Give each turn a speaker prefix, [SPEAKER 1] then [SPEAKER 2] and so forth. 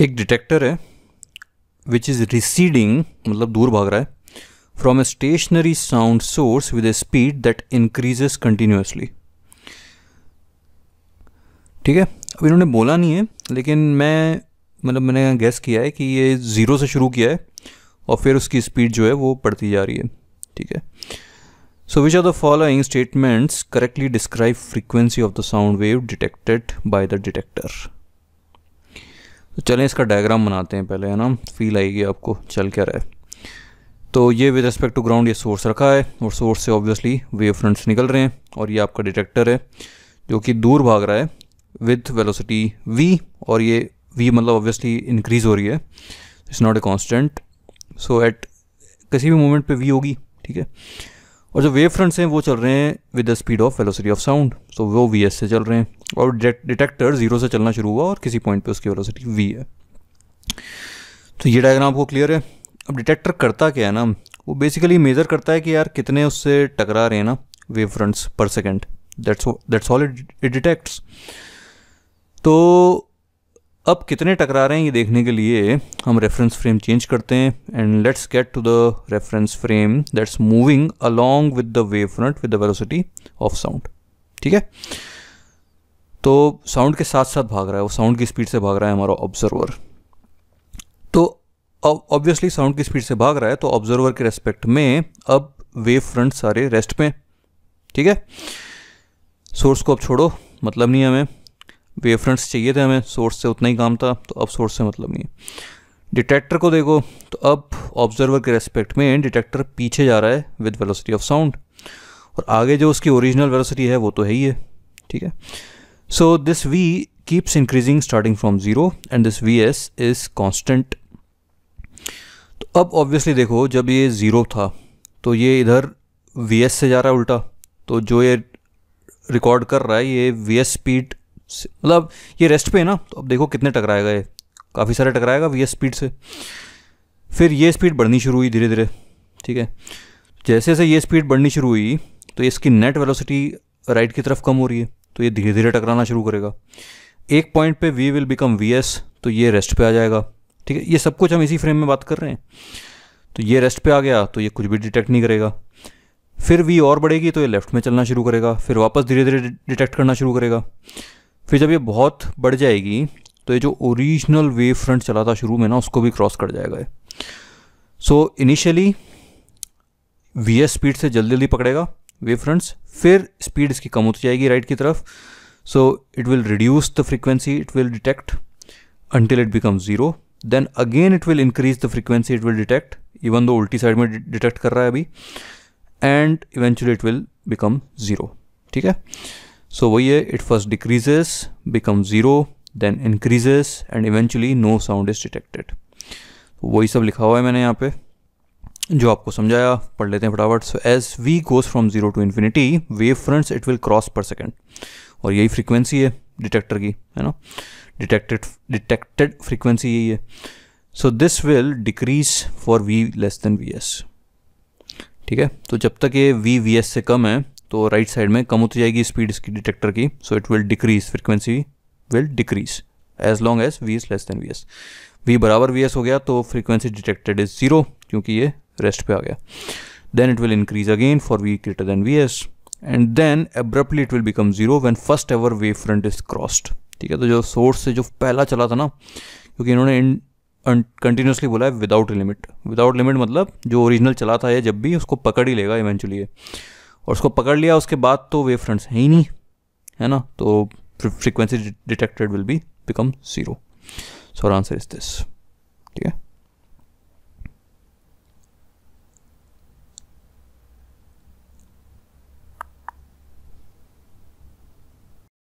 [SPEAKER 1] एक डिटेक्टर है which is receding मतलब दूर भाग रहा है from a stationary sound source with a speed that increases continuously ठीक है अब इन्होंने बोला नहीं है लेकिन मैं मतलब मैंने गैस किया है कि ये ज़ीरो से शुरू किया है और फिर उसकी स्पीड जो है वो बढ़ती जा रही है ठीक है so which are the following statements correctly describe frequency of the sound wave detected by the detector तो चलें इसका डायग्राम बनाते हैं पहले है ना फील आएगी आपको चल क्या रहा है तो ये विद रिस्पेक्ट टू ग्राउंड ये सोर्स रखा है और सोर्स से ऑब्वियसली वेव फ्रंट्स निकल रहे हैं और ये आपका डिटेक्टर है जो कि दूर भाग रहा है विथ वेलोसिटी वी और ये वी मतलब ऑब्वियसली इंक्रीज हो रही है it's not a constant so at किसी भी मोमेंट पे वी होगी ठीक है और जो वेव फ्रंट्स हैं वो चल रहे हैं with the speed of velocity of sound so वो वी से चल रहे हैं और डिटेक्टर जीरो से चलना शुरू हुआ और किसी पॉइंट पे उसकी वेलोसिटी वी है तो ये डायग्राम आपको क्लियर है अब डिटेक्टर करता क्या है ना वो बेसिकली मेज़र करता है कि यार कितने उससे टकरा रहे हैं ना वेव फ्रंट्स पर second that's that's all it detects तो अब कितने टकरा रहे हैं ये देखने के लिए हम रेफरेंस फ्रेम चेंज करते हैं and let's get to the reference frame that's moving along with the wave front with the velocity of sound ठीक है तो साउंड के साथ साथ भाग रहा है वो साउंड की स्पीड से भाग रहा है हमारा ऑब्जर्वर तो ऑब्वियसली साउंड की स्पीड से भाग रहा है तो ऑब्जर्वर के रेस्पेक्ट में अब वेव फ्रंट सारे रेस्ट पे ठीक है सोर्स को अब छोड़ो मतलब नहीं हमें वेव चाहिए थे हमें सोर्स से उतना ही काम था तो अब सोर्स से मतलब नहीं है डिटेक्टर को देखो तो अब ऑब्जर्वर के रेस्पेक्ट में डिटेक्टर पीछे जा रहा है विद वेलोसिटी ऑफ साउंड और आगे जो उसकी ओरिजिनल वेलोसिटी है वो तो है ही है ठीक है so this V keeps increasing starting from zero and this V S is constant तो अब ऑब्वियसली देखो जब ये ज़ीरो था तो ये इधर वी एस से जा रहा है उल्टा तो जो ये रिकॉर्ड कर रहा है ये वी एस स्पीड मतलब ये रेस्ट पे है ना तो अब देखो कितने टकराएगा ये काफ़ी सारे टकराएगा वी स्पीड से फिर ये स्पीड बढ़नी शुरू हुई धीरे धीरे ठीक है जैसे जैसे ये स्पीड बढ़नी शुरू हुई तो इसकी नेट वेलोसिटी राइट की तरफ कम हो रही है तो ये धीरे धीरे टकराना शुरू करेगा एक पॉइंट पे V will become V S तो ये रेस्ट पे आ जाएगा ठीक है ये सब कुछ हम इसी फ्रेम में बात कर रहे हैं तो ये रेस्ट पे आ गया तो ये कुछ भी डिटेक्ट नहीं करेगा फिर वी और बढ़ेगी तो ये लेफ्ट में चलना शुरू करेगा फिर वापस धीरे धीरे डिटेक्ट करना शुरू करेगा फिर जब ये बहुत बढ़ जाएगी तो ये जो ओरिजिनल वेव फ्रंट चला था शुरू में ना उसको भी क्रॉस कर जाएगा so initially V S speed से जल्दी जल्दी पकड़ेगा वेव फ्रंट्स फिर स्पीड इसकी कम होती जाएगी राइट की तरफ so it will reduce the frequency it will detect until it become zero then again it will increase the frequency it will detect even though उल्टी साइड में डिटेक्ट कर रहा है अभी and eventually it will become zero ठीक है So वही है it first decreases become zero then increases and eventually no sound is detected वही सब लिखा हुआ है मैंने यहाँ पे जो आपको समझाया पढ़ लेते हैं फटाफट so as V goes from zero to infinity wave fronts it will cross per second और यही फ्रीक्वेंसी है डिटेक्टर की है ना डिटेक्टेड डिटेक्टेड फ्रीक्वेंसी यही है so this will decrease for V less than V S ठीक है तो जब तक ये वी वी एस से कम है तो राइट साइड में कम होती जाएगी स्पीड इसकी डिटेक्टर की so it will decrease frequency will decrease as long as V is less than V S V बराबर वी एस हो गया तो फ्रिक्वेंसी डिटेक्टेड इज़ ज़ीरो क्योंकि ये रेस्ट पे आ गया then it will increase again for V greater than V S and then abruptly it will become zero when first ever wave front is crossed ठीक है तो जो सोर्स से जो पहला चला था ना क्योंकि इन्होंने इन कंटिन्यूसली बोला है विदाउट लिमिट विदाउट लिमिट मतलब जो ओरिजिनल चला था ये जब भी उसको पकड़ ही लेगा इवेंचुअली ये और उसको पकड़ लिया उसके बाद तो वेव फ्रंट्स है ही नहीं है ना तो frequency detected will be become zero so answer is this